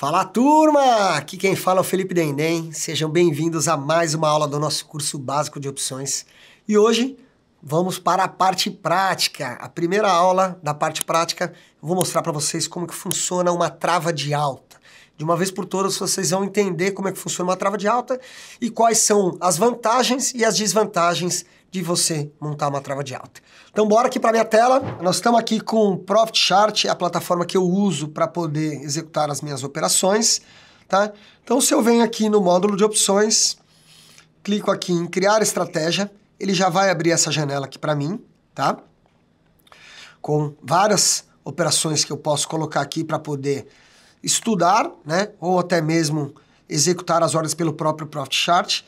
Fala turma! Aqui quem fala é o Felipe Dendem. Sejam bem-vindos a mais uma aula do nosso curso básico de opções. E hoje vamos para a parte prática. A primeira aula da parte prática, eu vou mostrar para vocês como que funciona uma trava de alta. De uma vez por todas, vocês vão entender como é que funciona uma trava de alta e quais são as vantagens e as desvantagens de você montar uma trava de alta. Então bora aqui para minha tela. Nós estamos aqui com o Profit Chart, é a plataforma que eu uso para poder executar as minhas operações, tá? Então se eu venho aqui no módulo de opções, clico aqui em criar estratégia, ele já vai abrir essa janela aqui para mim, tá? Com várias operações que eu posso colocar aqui para poder estudar, né? Ou até mesmo executar as ordens pelo próprio Profit Chart.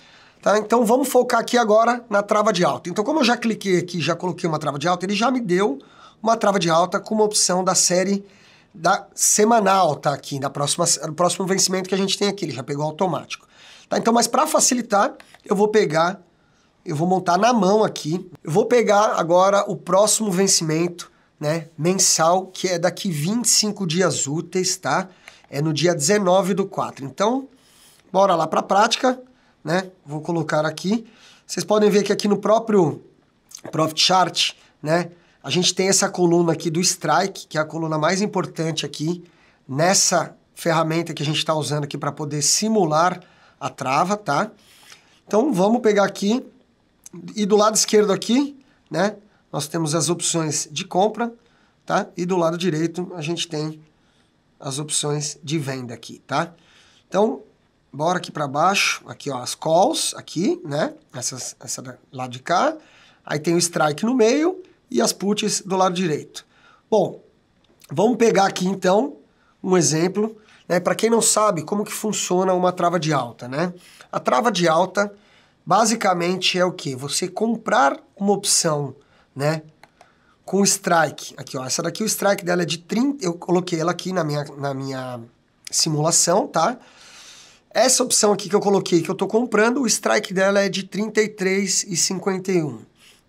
Tá? Então vamos focar aqui agora na trava de alta. Então, como eu já cliquei aqui, já coloquei uma trava de alta, ele já me deu uma trava de alta com uma opção da série da semanal, tá aqui, da próxima, do próximo vencimento que a gente tem aqui, ele já pegou automático. Tá? Então, mas para facilitar, eu vou pegar, eu vou montar na mão aqui, eu vou pegar agora o próximo vencimento, né, mensal, que é daqui 25 dias úteis, tá? É no dia 19 do 4. Então, bora lá para a prática né? Vou colocar aqui. Vocês podem ver que aqui no próprio Profit Chart, né? A gente tem essa coluna aqui do Strike, que é a coluna mais importante aqui nessa ferramenta que a gente está usando aqui para poder simular a trava, tá? Então vamos pegar aqui e do lado esquerdo aqui, né? Nós temos as opções de compra, tá? E do lado direito a gente tem as opções de venda aqui, tá? Então bora aqui para baixo, aqui ó, as calls, aqui, né? Essas, essa lá de cá. Aí tem o strike no meio e as puts do lado direito. Bom, vamos pegar aqui então um exemplo, né? Para quem não sabe como que funciona uma trava de alta, né? A trava de alta basicamente é o que? Você comprar uma opção, né? Com strike. Aqui, ó. Essa daqui, o strike dela é de 30. Eu coloquei ela aqui na minha, na minha simulação, tá? Essa opção aqui que eu coloquei, que eu estou comprando, o strike dela é de 33,51,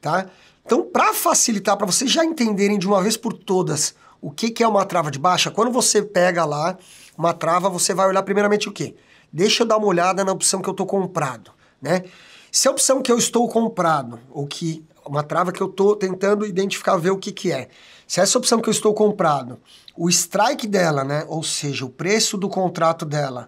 tá? Então, para facilitar, para vocês já entenderem de uma vez por todas o que, que é uma trava de baixa, quando você pega lá uma trava, você vai olhar primeiramente o quê? Deixa eu dar uma olhada na opção que eu estou comprado, né? Se a opção que eu estou comprado, ou que uma trava que eu estou tentando identificar, ver o que, que é. Se essa opção que eu estou comprado, o strike dela, né, ou seja, o preço do contrato dela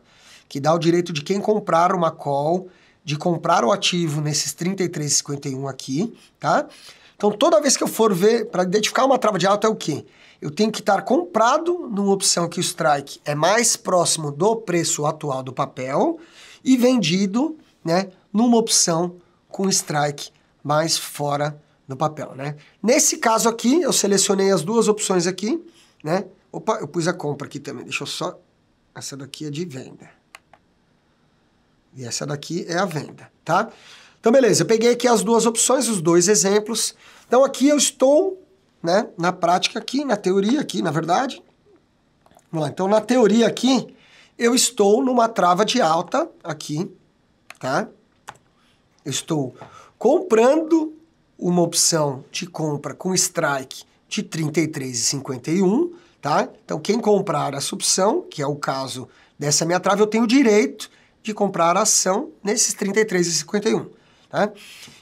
que dá o direito de quem comprar uma call, de comprar o ativo nesses 33,51 aqui, tá? Então, toda vez que eu for ver, para identificar uma trava de alta é o quê? Eu tenho que estar comprado numa opção que o strike é mais próximo do preço atual do papel e vendido, né, numa opção com strike mais fora do papel, né? Nesse caso aqui, eu selecionei as duas opções aqui, né? Opa, eu pus a compra aqui também. Deixa eu só essa daqui é de venda. E essa daqui é a venda, tá? Então, beleza, eu peguei aqui as duas opções, os dois exemplos. Então, aqui eu estou, né, na prática aqui, na teoria aqui, na verdade. Vamos lá, então, na teoria aqui, eu estou numa trava de alta aqui, tá? Eu estou comprando uma opção de compra com strike de 33,51, tá? Então, quem comprar essa opção, que é o caso dessa minha trava, eu tenho direito de comprar a ação nesses 33,51. Né?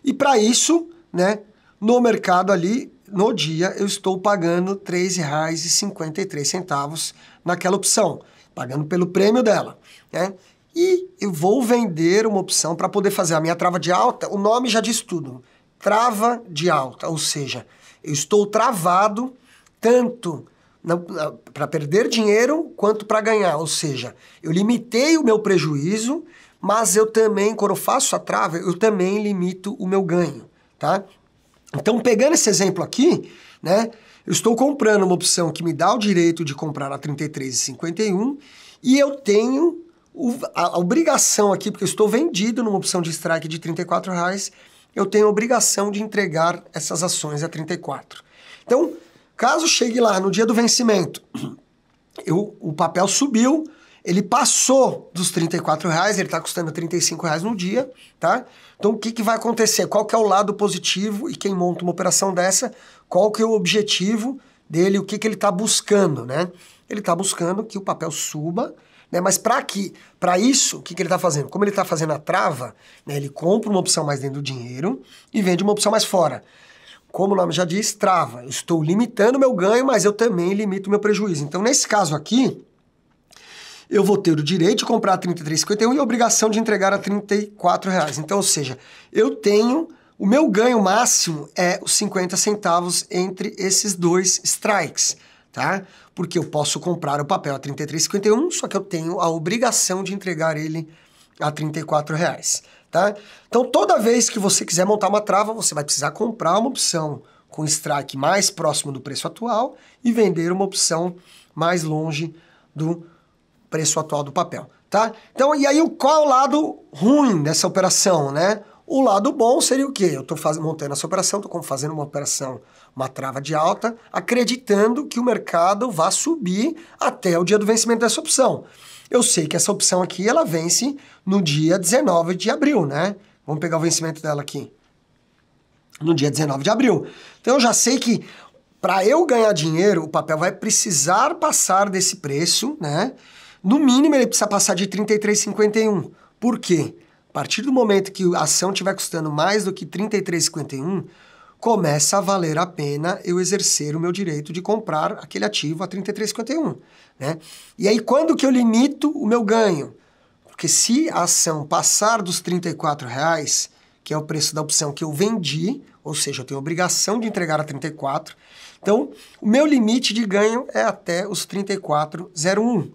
E para isso, né, no mercado ali, no dia, eu estou pagando R$ 3,53 naquela opção, pagando pelo prêmio dela. Né? E eu vou vender uma opção para poder fazer a minha trava de alta, o nome já diz tudo, trava de alta, ou seja, eu estou travado tanto ah, para perder dinheiro quanto para ganhar. Ou seja, eu limitei o meu prejuízo, mas eu também, quando eu faço a trava, eu também limito o meu ganho, tá? Então, pegando esse exemplo aqui, né? Eu estou comprando uma opção que me dá o direito de comprar a 33,51 e eu tenho a obrigação aqui, porque eu estou vendido numa opção de strike de 34 reais, eu tenho a obrigação de entregar essas ações a 34. Então, Caso chegue lá no dia do vencimento, eu, o papel subiu, ele passou dos 34 reais, ele está custando 35 reais no dia, tá? Então o que, que vai acontecer? Qual que é o lado positivo e quem monta uma operação dessa? Qual que é o objetivo dele? O que, que ele está buscando, né? Ele está buscando que o papel suba, né? Mas para que, para isso, o que, que ele está fazendo? Como ele está fazendo a trava, né? ele compra uma opção mais dentro do dinheiro e vende uma opção mais fora como o nome já diz, trava. Eu estou limitando meu ganho, mas eu também limito meu prejuízo. Então, nesse caso aqui, eu vou ter o direito de comprar a R$ 33,51 e a obrigação de entregar a R$ 34,00. Então, ou seja, eu tenho... O meu ganho máximo é os 50 centavos entre esses dois strikes, tá? Porque eu posso comprar o papel a R$ 33,51, só que eu tenho a obrigação de entregar ele a R$ 34,00. Tá? Então, toda vez que você quiser montar uma trava, você vai precisar comprar uma opção com strike mais próximo do preço atual e vender uma opção mais longe do preço atual do papel, tá? Então, e aí qual é o lado ruim dessa operação, né? O lado bom seria o quê? Eu estou montando essa operação, estou fazendo uma operação, uma trava de alta, acreditando que o mercado vai subir até o dia do vencimento dessa opção. Eu sei que essa opção aqui, ela vence no dia 19 de abril, né? Vamos pegar o vencimento dela aqui. No dia 19 de abril. Então, eu já sei que para eu ganhar dinheiro, o papel vai precisar passar desse preço, né? No mínimo, ele precisa passar de 33,51. Por quê? A partir do momento que a ação estiver custando mais do que R$ 33,51, começa a valer a pena eu exercer o meu direito de comprar aquele ativo a R$ 33,51. Né? E aí, quando que eu limito o meu ganho? Porque se a ação passar dos R$ 34,00, que é o preço da opção que eu vendi, ou seja, eu tenho obrigação de entregar a 34. Então, o meu limite de ganho é até os 34,01.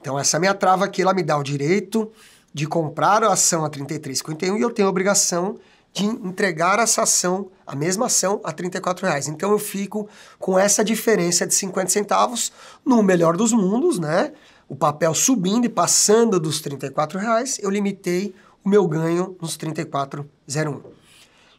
Então, essa é minha trava aqui, ela me dá o direito de comprar a ação a 33,51 e eu tenho a obrigação de entregar essa ação, a mesma ação, a R$ reais. Então eu fico com essa diferença de 50 centavos no melhor dos mundos, né? O papel subindo e passando dos R$ reais, eu limitei o meu ganho nos 34,01.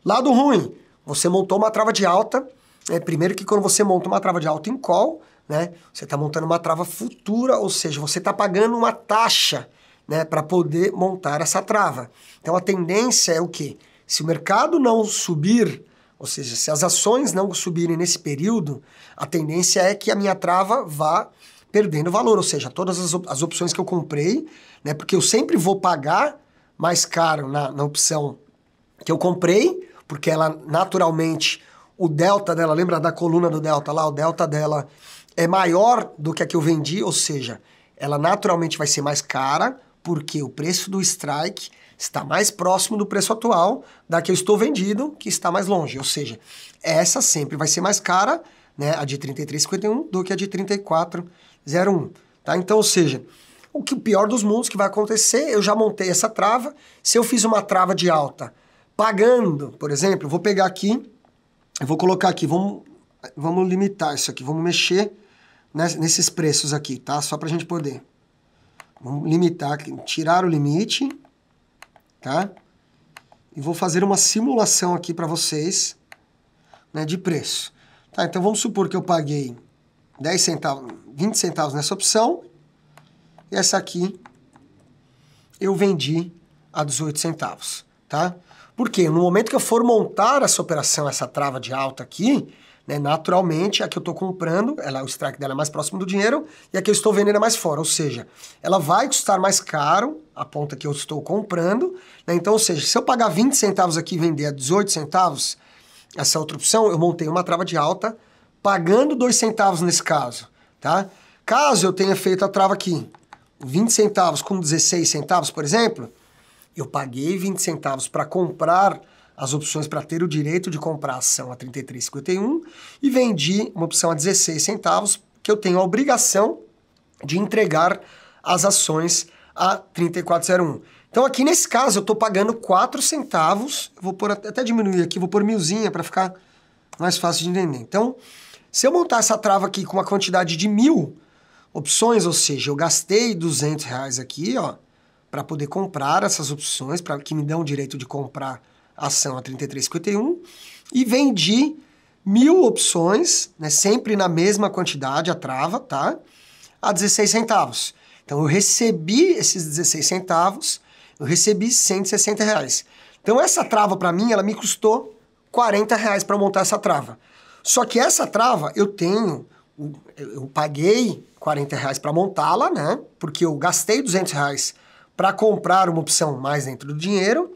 Lado ruim, você montou uma trava de alta. é Primeiro que quando você monta uma trava de alta em call, né? Você está montando uma trava futura, ou seja, você está pagando uma taxa né, para poder montar essa trava. Então a tendência é o quê? Se o mercado não subir, ou seja, se as ações não subirem nesse período, a tendência é que a minha trava vá perdendo valor, ou seja, todas as, op as opções que eu comprei, né, porque eu sempre vou pagar mais caro na, na opção que eu comprei, porque ela naturalmente, o delta dela, lembra da coluna do delta lá? O delta dela é maior do que a que eu vendi, ou seja, ela naturalmente vai ser mais cara, porque o preço do strike está mais próximo do preço atual da que eu estou vendido, que está mais longe. Ou seja, essa sempre vai ser mais cara, né, a de 33,51 do que a de 34,01. Tá? Então, ou seja, o que o pior dos mundos que vai acontecer, eu já montei essa trava. Se eu fiz uma trava de alta pagando, por exemplo, vou pegar aqui, eu vou colocar aqui, vamos, vamos limitar isso aqui, vamos mexer né, nesses preços aqui, tá? Só para a gente poder. Vamos limitar aqui, tirar o limite, tá? E vou fazer uma simulação aqui para vocês, né, de preço. Tá, então vamos supor que eu paguei 10 centavos, 20 centavos nessa opção, e essa aqui eu vendi a 18 centavos, tá? Porque no momento que eu for montar essa operação, essa trava de alta aqui, né? Naturalmente, a que eu estou comprando, ela, o strike dela é mais próximo do dinheiro, e a que eu estou vendendo é mais fora. Ou seja, ela vai custar mais caro a ponta que eu estou comprando. Né? Então, ou seja, se eu pagar 20 centavos aqui e vender a 18 centavos, essa outra opção, eu montei uma trava de alta, pagando 2 centavos nesse caso. Tá? Caso eu tenha feito a trava aqui, 20 centavos com 16 centavos, por exemplo, eu paguei 20 centavos para comprar as opções para ter o direito de comprar a ação a 33,51 e vendi uma opção a 16 centavos, que eu tenho a obrigação de entregar as ações a 34,01. Então aqui nesse caso eu estou pagando 4 centavos, vou por, até diminuir aqui, vou por milzinha para ficar mais fácil de entender. Então, se eu montar essa trava aqui com uma quantidade de mil opções, ou seja, eu gastei 200 reais aqui, ó, para poder comprar essas opções, para que me dão o direito de comprar ação a 33,51 e vendi mil opções, né, sempre na mesma quantidade, a trava, tá? A 16 centavos. Então eu recebi esses 16 centavos, eu recebi 160 reais. Então essa trava para mim, ela me custou 40 reais para montar essa trava. Só que essa trava eu tenho, eu paguei 40 reais para montá-la, né? Porque eu gastei 200 reais para comprar uma opção mais dentro do dinheiro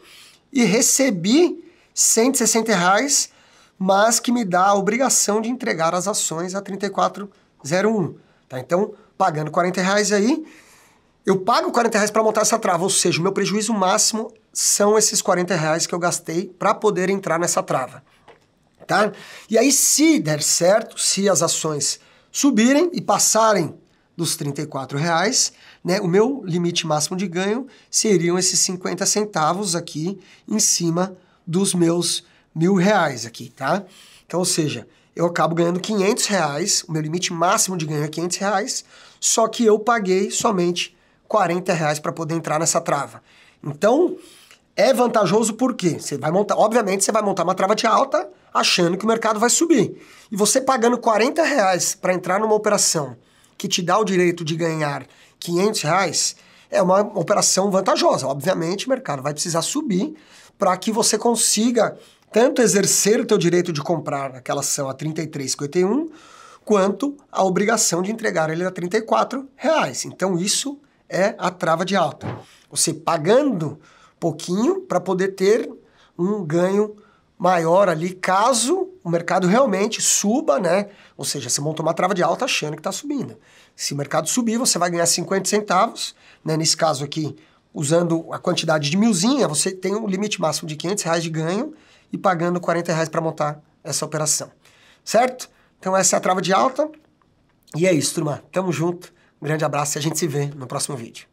e recebi 160 reais, mas que me dá a obrigação de entregar as ações a 3401. Tá? Então, pagando 40 reais aí, eu pago 40 reais para montar essa trava, ou seja, o meu prejuízo máximo são esses 40 reais que eu gastei para poder entrar nessa trava. Tá? E aí, se der certo, se as ações subirem e passarem dos 34 reais, né? O meu limite máximo de ganho seriam esses 50 centavos aqui em cima dos meus mil reais aqui, tá? Então, ou seja, eu acabo ganhando 500 reais, o meu limite máximo de ganho é 500 reais, só que eu paguei somente 40 reais para poder entrar nessa trava. Então, é vantajoso porque você vai montar, obviamente, você vai montar uma trava de alta achando que o mercado vai subir. E você pagando 40 reais para entrar numa operação que te dá o direito de ganhar 500 reais, é uma operação vantajosa. Obviamente, o mercado vai precisar subir para que você consiga tanto exercer o teu direito de comprar aquela ação a R$ 33,51, quanto a obrigação de entregar ele a R$ 34. Reais. Então, isso é a trava de alta. Você pagando pouquinho para poder ter um ganho maior ali, caso o mercado realmente suba, né? Ou seja, você montou uma trava de alta achando que está subindo. Se o mercado subir, você vai ganhar 50 centavos, né? Nesse caso aqui, usando a quantidade de milzinha, você tem um limite máximo de 500 reais de ganho e pagando 40 reais para montar essa operação, certo? Então essa é a trava de alta e é isso, turma. Tamo junto, um grande abraço e a gente se vê no próximo vídeo.